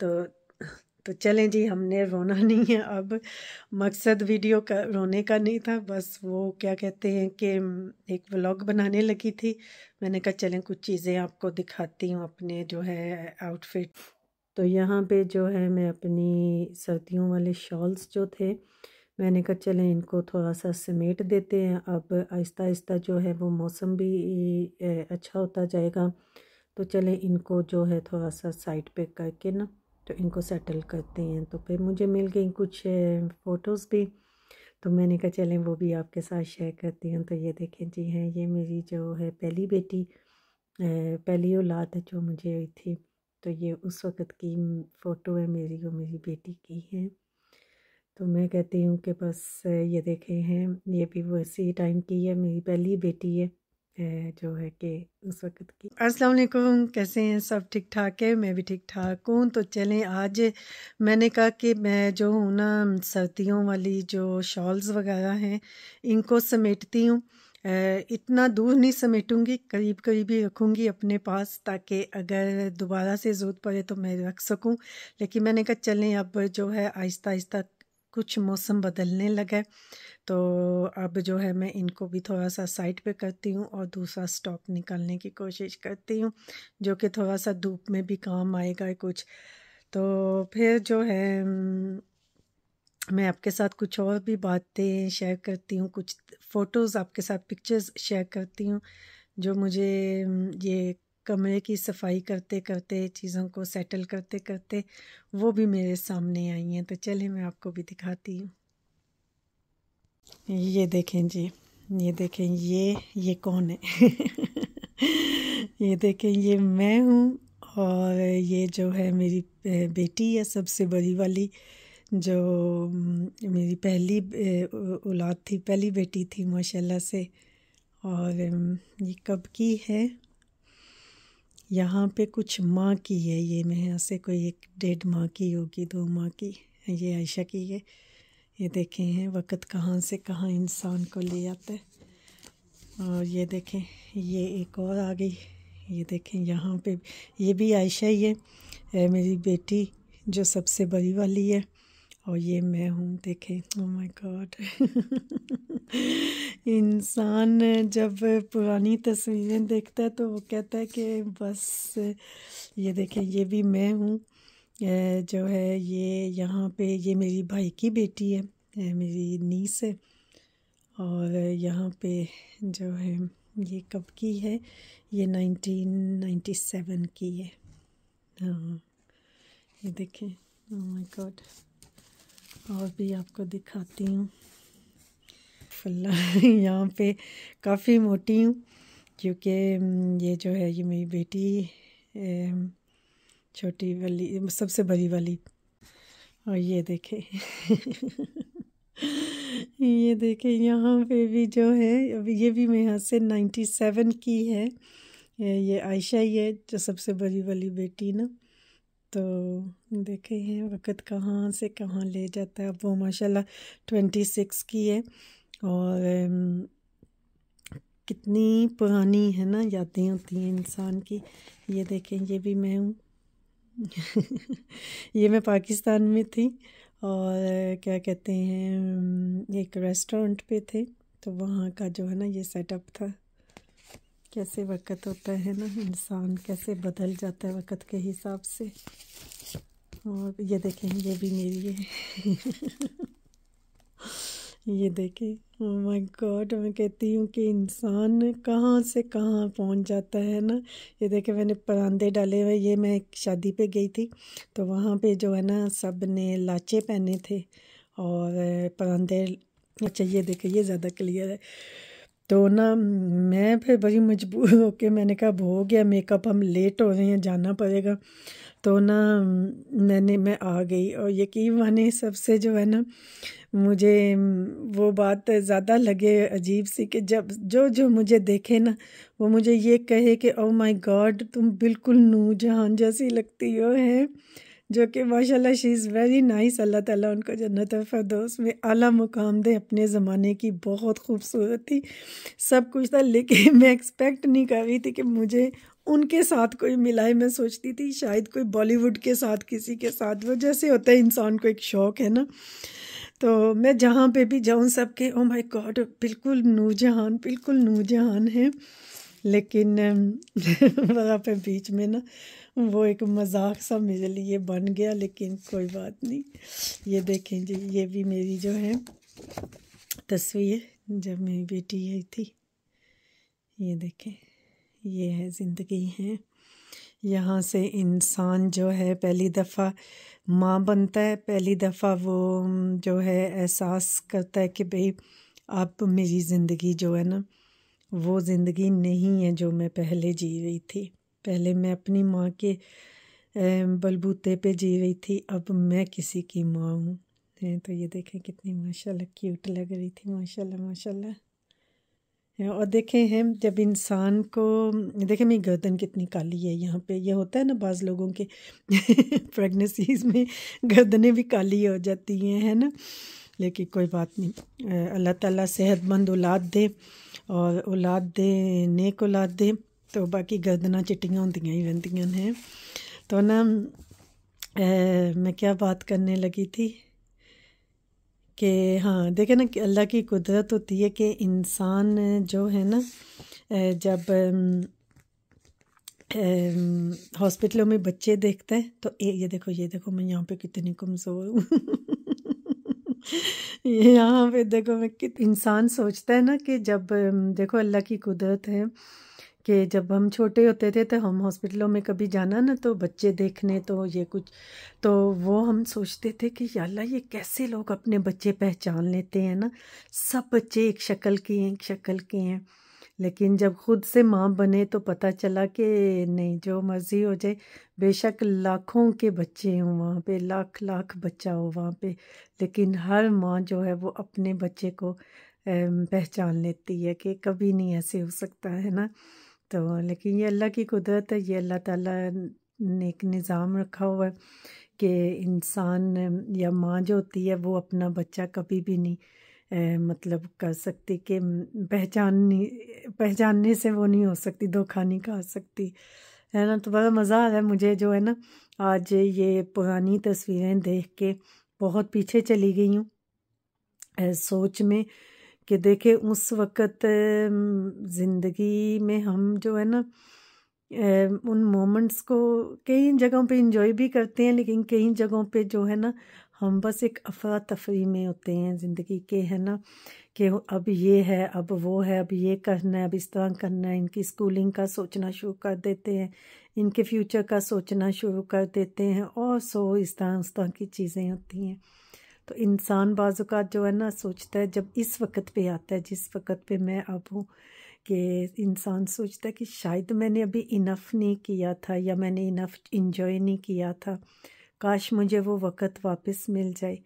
तो तो चलें जी हमने रोना नहीं है अब मकसद वीडियो का रोने का नहीं था बस वो क्या कहते हैं कि एक व्लॉग बनाने लगी थी मैंने कहा चलें कुछ चीज़ें आपको दिखाती हूँ अपने जो है आउटफिट तो यहाँ पे जो है मैं अपनी सर्दियों वाले शॉल्स जो थे मैंने कहा चलें इनको थोड़ा सा समेट देते हैं अब आहिस्ता आहिस्ता जो है वो मौसम भी अच्छा होता जाएगा तो चलें इनको जो है थोड़ा सा साइड पे करके ना तो इनको सेटल करते हैं तो फिर मुझे मिल गई कुछ फ़ोटोज़ भी तो मैंने कहा चलें वो भी आपके साथ शेयर करती हूँ तो ये देखें जी हैं हाँ, ये मेरी जो है पहली बेटी पहली औलाद जो मुझे हुई थी तो ये उस वक़्त की फ़ोटो है मेरी और मेरी बेटी की है तो मैं कहती हूँ कि बस ये देखे हैं ये भी वो इसी टाइम की है मेरी पहली बेटी है जो है कि उस वक्त की अस्सलाम वालेकुम कैसे हैं सब ठीक ठाक है मैं भी ठीक ठाक हूँ तो चलें आज मैंने कहा कि मैं जो हूँ ना सर्दियों वाली जो शॉल्स वगैरह हैं इनको समेटती हूँ इतना दूर नहीं समेटूंगी करीब करीब ही रखूँगी अपने पास ताकि अगर दोबारा से ज़रूरत पड़े तो मैं रख सकूँ लेकिन मैंने कहा चलें अब जो है आहिस्ता आहिस्ता कुछ मौसम बदलने लगा तो अब जो है मैं इनको भी थोड़ा सा साइड पे करती हूँ और दूसरा स्टॉक निकालने की कोशिश करती हूँ जो कि थोड़ा सा धूप में भी काम आएगा कुछ तो फिर जो है मैं आपके साथ कुछ और भी बातें शेयर करती हूँ कुछ फ़ोटोज़ आपके साथ पिक्चर्स शेयर करती हूँ जो मुझे ये कमरे की सफाई करते करते चीज़ों को सेटल करते करते वो भी मेरे सामने आई हैं तो चलिए मैं आपको भी दिखाती हूँ ये देखें जी ये देखें ये ये कौन है ये देखें ये मैं हूँ और ये जो है मेरी बेटी है सबसे बड़ी वाली जो मेरी पहली औलाद थी पहली बेटी थी माशाल्लाह से और ये कब की है यहाँ पे कुछ माँ की है ये मैं यहाँ से कोई एक डेढ़ माँ की होगी दो माँ की ये आयशा की है ये देखे हैं वक़्त कहाँ से कहाँ इंसान को ले आता है और ये देखें ये एक और आ गई ये देखें यहाँ पे ये भी आयशा ही है मेरी बेटी जो सबसे बड़ी वाली है और ये मैं हूँ देखें ओ माय गॉड इंसान जब पुरानी तस्वीरें देखता है तो वो कहता है कि बस ये देखें ये भी मैं हूँ जो है ये यहाँ पे ये मेरी भाई की बेटी है मेरी नीस है और यहाँ पे जो है ये कब की है ये 1997 की है हाँ ये देखें ओह माय गॉड और भी आपको दिखाती हूँ फल्ला यहाँ पे काफ़ी मोटी हूँ क्योंकि ये जो है ये मेरी बेटी छोटी वाली सबसे बड़ी वाली और ये देखे ये देखे यहाँ पे भी जो है अभी ये भी मेरे यहाँ से नाइन्टी सेवन की है ये आयशा ही है जो सबसे बड़ी वाली बेटी ना तो देखे हैं वक़्त कहाँ से कहाँ ले जाता है अब वो माशाल्लाह ट्वेंटी सिक्स की है और कितनी पुरानी है ना यादें होती हैं इंसान की ये देखें ये भी मैं हूँ ये मैं पाकिस्तान में थी और क्या कहते हैं एक रेस्टोरेंट पे थे तो वहाँ का जो है ना ये सेटअप था कैसे वक़्त होता है ना इंसान कैसे बदल जाता है वक़्त के हिसाब से और ये देखें ये भी मेरी है ये देखें माय oh गॉड मैं कहती हूँ कि इंसान कहाँ से कहाँ पहुँच जाता है ना ये देखें मैंने परांदे डाले हुए ये मैं एक शादी पे गई थी तो वहाँ पे जो है ना सब ने लाचे पहने थे और परांदे अच्छा ये देखें ये ज़्यादा क्लियर है तो ना मैं फिर बड़ी मजबूर के मैंने कहा हो गया मेकअप हम लेट हो रहे हैं जाना पड़ेगा तो ना मैंने मैं आ गई और यकीन माने सबसे जो है ना मुझे वो बात ज़्यादा लगे अजीब सी कि जब जो जो मुझे देखे ना वो मुझे ये कहे कि ओ माय गॉड तुम बिल्कुल नू जहान जैसी लगती हो है जो कि माशाल्लाह शी इज़ वेरी नाइस अल्लाह ताला उनको जन्नत फ़रदोस में आला मुकाम दे अपने ज़माने की बहुत खूबसूरत थी सब कुछ था लेकिन मैं एक्सपेक्ट नहीं कर रही थी कि मुझे उनके साथ कोई मिलाए मैं सोचती थी शायद कोई बॉलीवुड के साथ किसी के साथ वो जैसे होता है इंसान को एक शौक़ है ना तो मैं जहाँ पे भी जाऊँ सब के ओ माय गॉड बिल्कुल जहान बिल्कुल नूरजहान है लेकिन वहाँ पे बीच में ना वो एक मजाक सा मेरे लिए बन गया लेकिन कोई बात नहीं ये देखें जी ये भी मेरी जो है तस्वीर जब मेरी बेटी आई थी ये देखें ये है ज़िंदगी है यहाँ से इंसान जो है पहली दफ़ा माँ बनता है पहली दफ़ा वो जो है एहसास करता है कि भाई अब मेरी ज़िंदगी जो है ना वो ज़िंदगी नहीं है जो मैं पहले जी रही थी पहले मैं अपनी माँ के बलबूते पे जी रही थी अब मैं किसी की माँ हूँ हैं तो ये देखें कितनी माशाल्लाह क्यूट लग रही थी माशाल्लाह माशाल्लाह और देखें हम जब इंसान को देखें मेरी गर्दन कितनी काली है यहाँ पे ये होता है ना बाज़ लोगों के प्रेगनेंसीज में गर्दनें भी काली हो जाती हैं है ना लेकिन कोई बात नहीं अल्लाह ताला सेहतमंद औलाद दे और औलाद दे नेक औलाद दे तो बाकी गर्दना चिट्टियाँ होंदियाँ ही रहती हैं तो ना ए, मैं क्या बात करने लगी थी कि हाँ देखे ना अल्लाह की कुदरत होती है कि इंसान जो है ना जब हॉस्पिटलों में बच्चे देखते हैं तो ए, ये देखो ये देखो मैं यहाँ पे कितनी कमज़ोर हूँ यहाँ पे देखो मैं इंसान सोचता है ना कि जब देखो अल्लाह की कुदरत है कि जब हम छोटे होते थे तो हम हॉस्पिटलों में कभी जाना ना तो बच्चे देखने तो ये कुछ तो वो हम सोचते थे कि याल्ला ये कैसे लोग अपने बच्चे पहचान लेते हैं ना सब बच्चे एक शक्ल के हैं एक शक्ल के हैं लेकिन जब खुद से माँ बने तो पता चला कि नहीं जो मर्ज़ी हो जाए बेशक लाखों के बच्चे हों वहाँ पे लाख लाख बच्चा हो वहाँ पे लेकिन हर माँ जो है वो अपने बच्चे को पहचान लेती है कि कभी नहीं ऐसे हो सकता है ना तो लेकिन ये अल्लाह की कुदरत है ये अल्लाह ताला ने एक निज़ाम रखा हुआ है कि इंसान या माँ जो होती है वो अपना बच्चा कभी भी नहीं ए, मतलब कर सकती कि पहचान पहचानने से वो नहीं हो सकती धोखा नहीं खा सकती है ना तो बड़ा मज़ा आ रहा है मुझे जो है ना आज ये पुरानी तस्वीरें देख के बहुत पीछे चली गई हूँ सोच में कि देखे उस वक़्त ज़िंदगी में हम जो है ना उन मोमेंट्स को कई जगहों पे इंजॉय भी करते हैं लेकिन कई जगहों पे जो है ना हम बस एक अफरा तफरी में होते हैं ज़िंदगी के है ना कि अब ये है अब वो है अब ये करना है अब इस तरह करना है इनकी स्कूलिंग का सोचना शुरू कर देते हैं इनके फ्यूचर का सोचना शुरू कर देते हैं और सो इस तरह उस तरह की चीज़ें होती हैं तो इंसान बाजुकात जो है ना सोचता है जब इस वक्त पे आता है जिस वक्त पे मैं अब हूँ कि इंसान सोचता है कि शायद मैंने अभी इनफ़ नहीं किया था या मैंने इनफ़ इन्जॉय नहीं किया था काश मुझे वो वक़्त वापस मिल जाए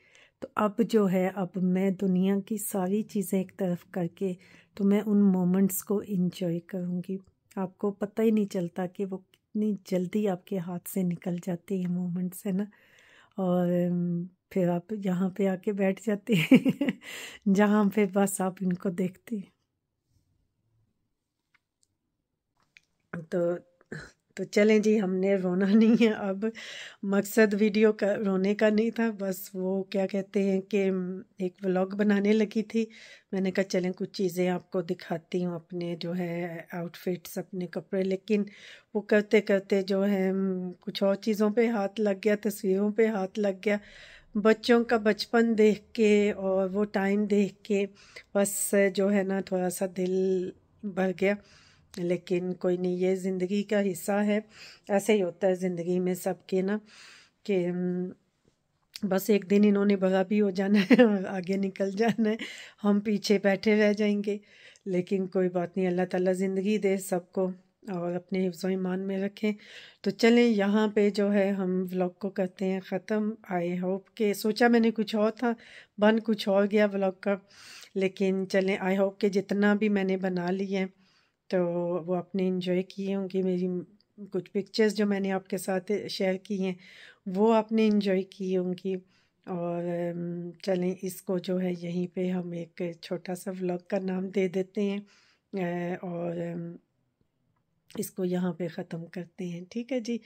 तो अब जो है अब मैं दुनिया की सारी चीज़ें एक तरफ करके तो मैं उन मोमेंट्स को इन्जॉय करूँगी आपको पता ही नहीं चलता कि वो कितनी जल्दी आपके हाथ से निकल जाती है मोमेंट्स है ना और फिर आप यहाँ पे आके बैठ जाते हैं जहाँ पे बस आप इनको देखते तो तो चलें जी हमने रोना नहीं है अब मकसद वीडियो का रोने का नहीं था बस वो क्या कहते हैं कि एक व्लॉग बनाने लगी थी मैंने कहा चलें कुछ चीज़ें आपको दिखाती हूँ अपने जो है आउटफिट्स अपने कपड़े लेकिन वो करते करते जो है कुछ और चीज़ों पे हाथ लग गया तस्वीरों पे हाथ लग गया बच्चों का बचपन देख के और वो टाइम देख के बस जो है ना थोड़ा सा दिल भर गया लेकिन कोई नहीं ये ज़िंदगी का हिस्सा है ऐसे ही होता है ज़िंदगी में सबके ना कि हम्म, बस एक दिन इन्होंने बड़ा भी हो जाना है और आगे निकल जाना है हम पीछे बैठे रह जाएंगे लेकिन कोई बात नहीं अल्लाह ताला ज़िंदगी दे सबको और अपने हिफ्ज़ ईमान में रखें तो चलें यहाँ पे जो है हम व्लॉग को करते हैं ख़त्म आई होप के सोचा मैंने कुछ और था बन कुछ और गया व्लॉग का लेकिन चलें आई होप के जितना भी मैंने बना लिए तो वो आपने इन्जॉय किए होंगे मेरी कुछ पिक्चर्स जो मैंने आपके साथ शेयर की हैं वो आपने इन्जॉय की होंगी और चलें इसको जो है यहीं पे हम एक छोटा सा व्लॉग का नाम दे देते हैं और इसको यहाँ पे ख़त्म करते हैं ठीक है जी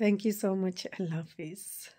थैंक यू सो मच अल्लाह हाफिज़